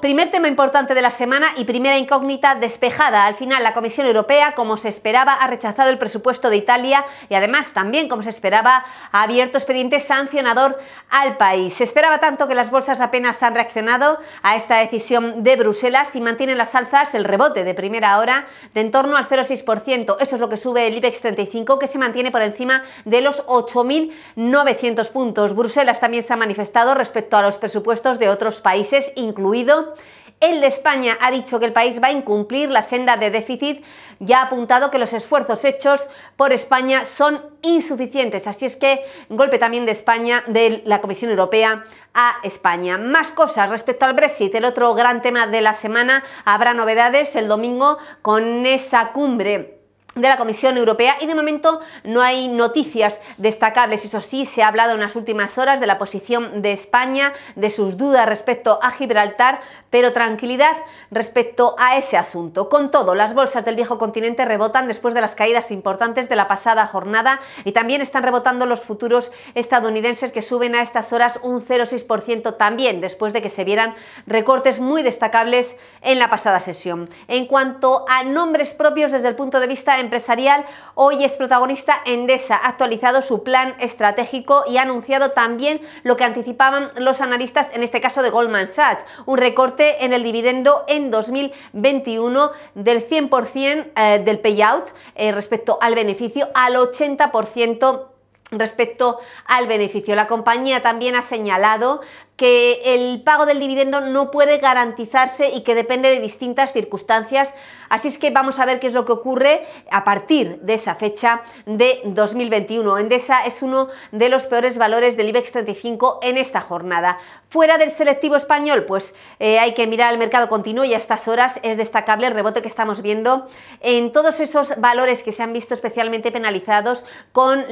Primer tema importante de la semana y primera incógnita despejada. Al final, la Comisión Europea, como se esperaba, ha rechazado el presupuesto de Italia y además también, como se esperaba, ha abierto expediente sancionador al país. Se esperaba tanto que las bolsas apenas han reaccionado a esta decisión de Bruselas y mantienen las alzas, el rebote de primera hora, de en torno al 0,6%. Eso es lo que sube el IBEX 35, que se mantiene por encima de los 8.900 puntos. Bruselas también se ha manifestado respecto a los presupuestos de otros países, incluido el de España ha dicho que el país va a incumplir la senda de déficit y ha apuntado que los esfuerzos hechos por España son insuficientes. Así es que golpe también de España, de la Comisión Europea a España. Más cosas respecto al Brexit, el otro gran tema de la semana. Habrá novedades el domingo con esa cumbre de la Comisión Europea y de momento no hay noticias destacables. Eso sí, se ha hablado en las últimas horas de la posición de España, de sus dudas respecto a Gibraltar, pero tranquilidad respecto a ese asunto. Con todo, las bolsas del viejo continente rebotan después de las caídas importantes de la pasada jornada y también están rebotando los futuros estadounidenses que suben a estas horas un 0,6% también después de que se vieran recortes muy destacables en la pasada sesión. En cuanto a nombres propios desde el punto de vista empresarial, hoy es protagonista Endesa, ha actualizado su plan estratégico y ha anunciado también lo que anticipaban los analistas, en este caso de Goldman Sachs, un recorte en el dividendo en 2021 del 100% eh, del payout eh, respecto al beneficio al 80% Respecto al beneficio, la compañía también ha señalado que el pago del dividendo no puede garantizarse y que depende de distintas circunstancias. Así es que vamos a ver qué es lo que ocurre a partir de esa fecha de 2021. Endesa es uno de los peores valores del IBEX 35 en esta jornada. Fuera del selectivo español, pues eh, hay que mirar al mercado continuo y a estas horas es destacable el rebote que estamos viendo en todos esos valores que se han visto especialmente penalizados con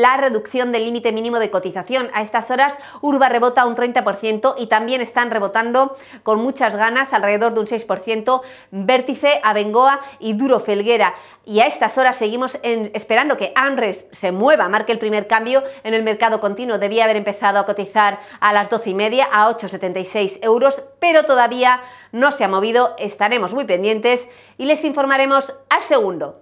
la reducción del límite mínimo de cotización. A estas horas Urba rebota un 30% y también están rebotando con muchas ganas alrededor de un 6% Vértice, Abengoa y Duro Felguera. Y a estas horas seguimos esperando que ANRES se mueva, marque el primer cambio en el mercado continuo. Debía haber empezado a cotizar a las 12 y media a 8,76 euros, pero todavía no se ha movido. Estaremos muy pendientes y les informaremos al segundo.